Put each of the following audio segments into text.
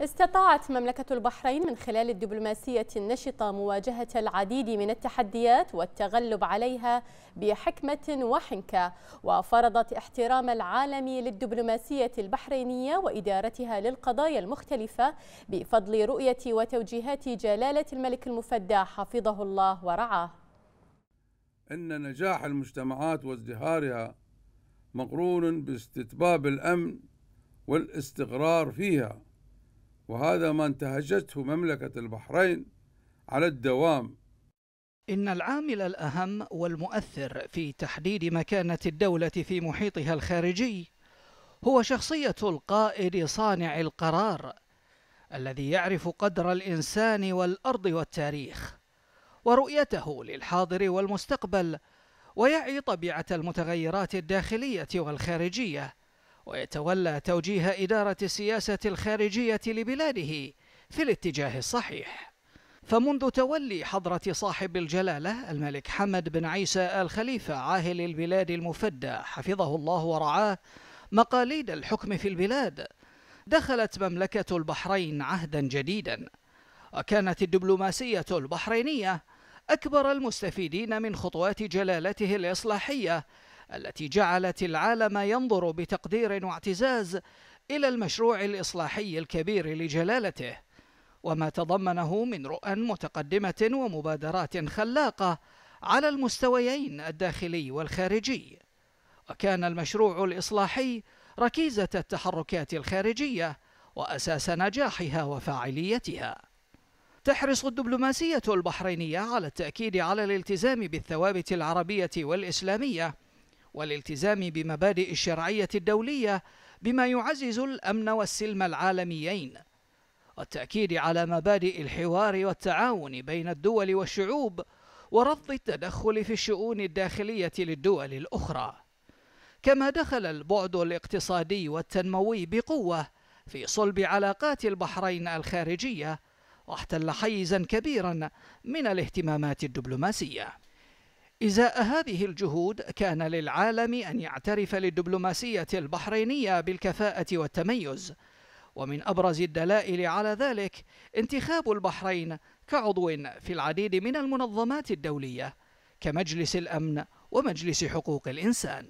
استطاعت مملكة البحرين من خلال الدبلوماسية النشطة مواجهة العديد من التحديات والتغلب عليها بحكمة وحنكة وفرضت احترام العالم للدبلوماسية البحرينية وإدارتها للقضايا المختلفة بفضل رؤية وتوجيهات جلالة الملك المفدى حفظه الله ورعاه إن نجاح المجتمعات وازدهارها مقرون باستتباب الأمن والاستقرار فيها وهذا ما انتهجته مملكة البحرين على الدوام إن العامل الأهم والمؤثر في تحديد مكانة الدولة في محيطها الخارجي هو شخصية القائد صانع القرار الذي يعرف قدر الإنسان والأرض والتاريخ ورؤيته للحاضر والمستقبل ويعي طبيعة المتغيرات الداخلية والخارجية ويتولى توجيه إدارة السياسة الخارجية لبلاده في الاتجاه الصحيح فمنذ تولي حضرة صاحب الجلالة الملك حمد بن عيسى الخليفة عاهل البلاد المفدى حفظه الله ورعاه مقاليد الحكم في البلاد دخلت مملكة البحرين عهدا جديدا وكانت الدبلوماسية البحرينية أكبر المستفيدين من خطوات جلالته الإصلاحية التي جعلت العالم ينظر بتقدير واعتزاز إلى المشروع الإصلاحي الكبير لجلالته وما تضمنه من رؤى متقدمة ومبادرات خلاقة على المستويين الداخلي والخارجي وكان المشروع الإصلاحي ركيزة التحركات الخارجية وأساس نجاحها وفاعليتها تحرص الدبلوماسية البحرينية على التأكيد على الالتزام بالثوابت العربية والإسلامية والالتزام بمبادئ الشرعية الدولية بما يعزز الأمن والسلم العالميين والتأكيد على مبادئ الحوار والتعاون بين الدول والشعوب ورفض التدخل في الشؤون الداخلية للدول الأخرى كما دخل البعد الاقتصادي والتنموي بقوة في صلب علاقات البحرين الخارجية واحتل حيزا كبيرا من الاهتمامات الدبلوماسية إزاء هذه الجهود كان للعالم أن يعترف للدبلوماسية البحرينية بالكفاءة والتميز ومن أبرز الدلائل على ذلك انتخاب البحرين كعضو في العديد من المنظمات الدولية كمجلس الأمن ومجلس حقوق الإنسان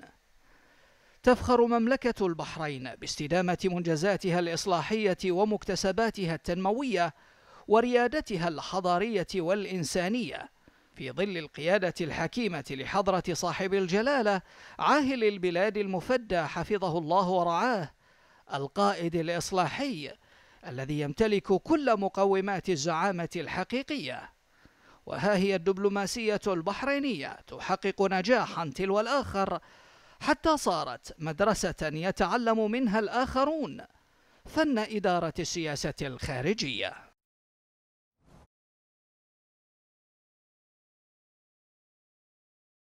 تفخر مملكة البحرين باستدامة منجزاتها الإصلاحية ومكتسباتها التنموية وريادتها الحضارية والإنسانية في ظل القيادة الحكيمة لحضرة صاحب الجلالة عاهل البلاد المفدى حفظه الله ورعاه القائد الإصلاحي الذي يمتلك كل مقومات الزعامة الحقيقية وها هي الدبلوماسية البحرينية تحقق نجاحا تلو الآخر حتى صارت مدرسة يتعلم منها الآخرون فن إدارة السياسة الخارجية